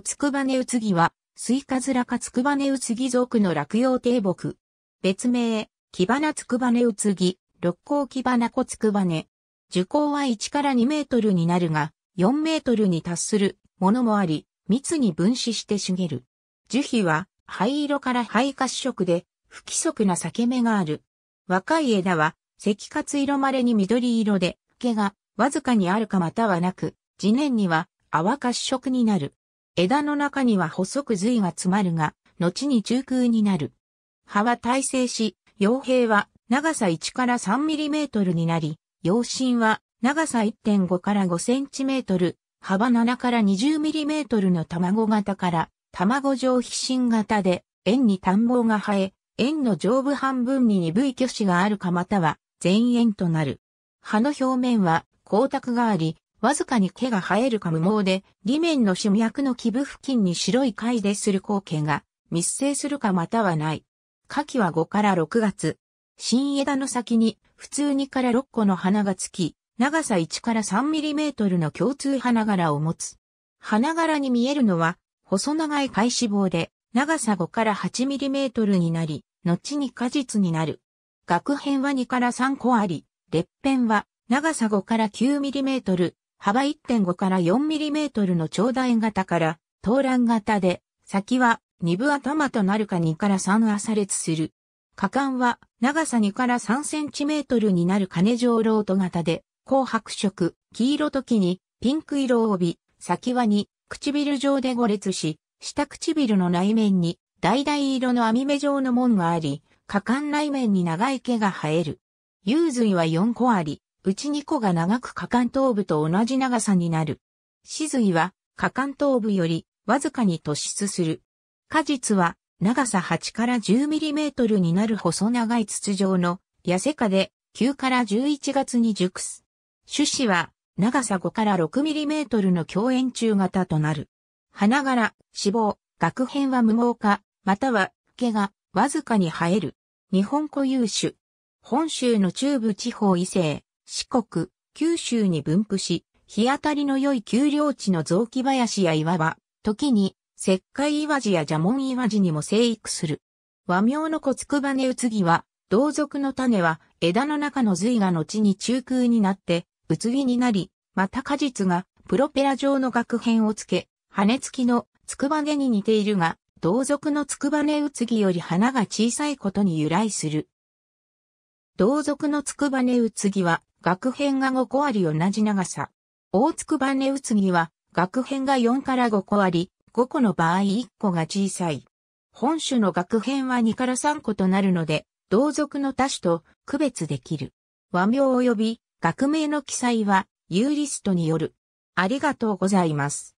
小バネうつぎは、スイカズラかバネうつぎ属の落葉低木。別名、木花バネうつぎ、六甲木花小バネ。樹高は1から2メートルになるが、4メートルに達するものもあり、密に分子して茂る。樹皮は灰色から灰褐色で不規則な裂け目がある。若い枝は赤褐色まれに緑色で、毛がわずかにあるかまたはなく、次年には泡褐色になる。枝の中には細く髄が詰まるが、後に中空になる。葉は耐性し、葉兵は長さ1から3ミリメートルになり、葉芯は長さ1.5から5センチメートル、幅7から20ミリメートルの卵型から、卵状皮心型で、円に単毛が生え、円の上部半分に鈍い挙子があるかまたは、前円となる。葉の表面は光沢があり、わずかに毛が生えるか無毛で、裏面の種脈の基部付近に白い貝でする光景が密生するかまたはない。夏季は5から6月。新枝の先に普通2から6個の花がつき、長さ1から3ミリメートルの共通花柄を持つ。花柄に見えるのは、細長い貝脂肪で、長さ5から8ミリメートルになり、後に果実になる。額編は2から3個あり、裂辺は長さ5から9ミリメートル、幅1.5から 4mm の長大型から投卵型で、先は2分頭となるか2から3は差列する。果敢は長さ2から3センチメートルになる金状ロート型で、紅白色、黄色時にピンク色を帯び、先は二、唇上で5列し、下唇の内面に橙色の網目状の門があり、果敢内面に長い毛が生える。幽髄は4個あり、うち2個が長く下関頭部と同じ長さになる。死髄は下関頭部よりわずかに突出する。果実は長さ8から1 0トルになる細長い筒状の痩せ化で9から11月に熟す。種子は長さ5から6トルの共円柱型となる。花柄、脂肪、学編は無毛化、または毛がわずかに生える。日本固有種。本州の中部地方異性。四国、九州に分布し、日当たりの良い丘陵地の雑木林や岩場、時に石灰岩地や蛇紋岩地にも生育する。和名の小つくばねうつぎは、同族の種は枝の中の髄が後に中空になって、うつぎになり、また果実がプロペラ状の額片をつけ、羽付きのつくばねに似ているが、同族のつくばねうつぎより花が小さいことに由来する。同族のつくばねうつぎは学編が5個あり同じ長さ。大津く値打うつぎは、学編が4から5個あり、5個の場合1個が小さい。本種の学編は2から3個となるので、同族の多種と区別できる。和名及び学名の記載は、ユーリストによる。ありがとうございます。